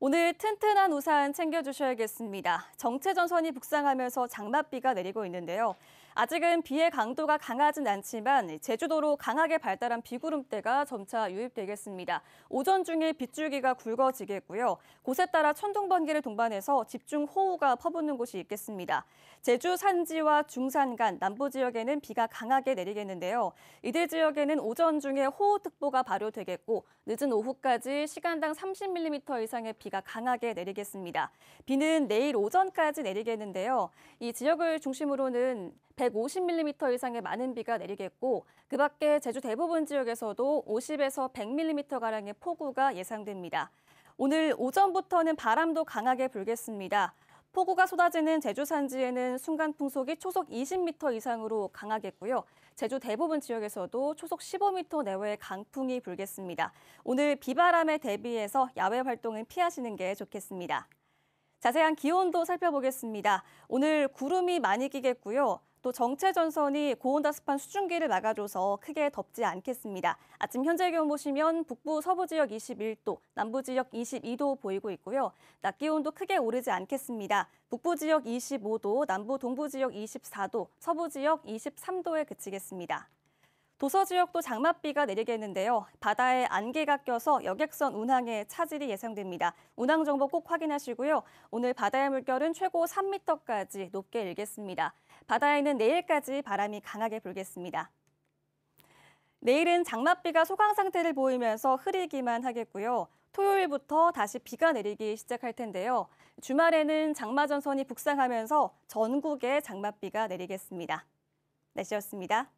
오늘 튼튼한 우산 챙겨주셔야겠습니다. 정체 전선이 북상하면서 장맛비가 내리고 있는데요. 아직은 비의 강도가 강하진 않지만 제주도로 강하게 발달한 비구름대가 점차 유입되겠습니다. 오전 중에 빗줄기가 굵어지겠고요. 곳에 따라 천둥 번개를 동반해서 집중 호우가 퍼붓는 곳이 있겠습니다. 제주 산지와 중산 간 남부 지역에는 비가 강하게 내리겠는데요. 이들 지역에는 오전 중에 호우특보가 발효되겠고 늦은 오후까지 시간당 30mm 이상의 비가 강하게 내리겠습니다. 비는 내일 오전까지 내리겠는데요. 이 지역을 중심으로는 150mm 이상의 많은 비가 내리겠고 그 밖에 제주 대부분 지역에서도 50에서 100mm 가량의 폭우가 예상됩니다. 오늘 오전부터는 바람도 강하게 불겠습니다. 폭우가 쏟아지는 제주 산지에는 순간 풍속이 초속 20m 이상으로 강하겠고요. 제주 대부분 지역에서도 초속 15m 내외의 강풍이 불겠습니다. 오늘 비바람에 대비해서 야외 활동은 피하시는 게 좋겠습니다. 자세한 기온도 살펴보겠습니다. 오늘 구름이 많이 끼겠고요. 또 정체 전선이 고온다습한 수증기를 막아줘서 크게 덥지 않겠습니다. 아침 현재 기온 보시면 북부 서부 지역 21도, 남부 지역 22도 보이고 있고요. 낮 기온도 크게 오르지 않겠습니다. 북부 지역 25도, 남부 동부 지역 24도, 서부 지역 23도에 그치겠습니다. 도서 지역도 장맛비가 내리겠는데요. 바다에 안개가 껴서 여객선 운항에 차질이 예상됩니다. 운항 정보 꼭 확인하시고요. 오늘 바다의 물결은 최고 3m까지 높게 일겠습니다. 바다에는 내일까지 바람이 강하게 불겠습니다. 내일은 장맛비가 소강 상태를 보이면서 흐리기만 하겠고요. 토요일부터 다시 비가 내리기 시작할 텐데요. 주말에는 장마전선이 북상하면서 전국에 장맛비가 내리겠습니다. 날씨였습니다.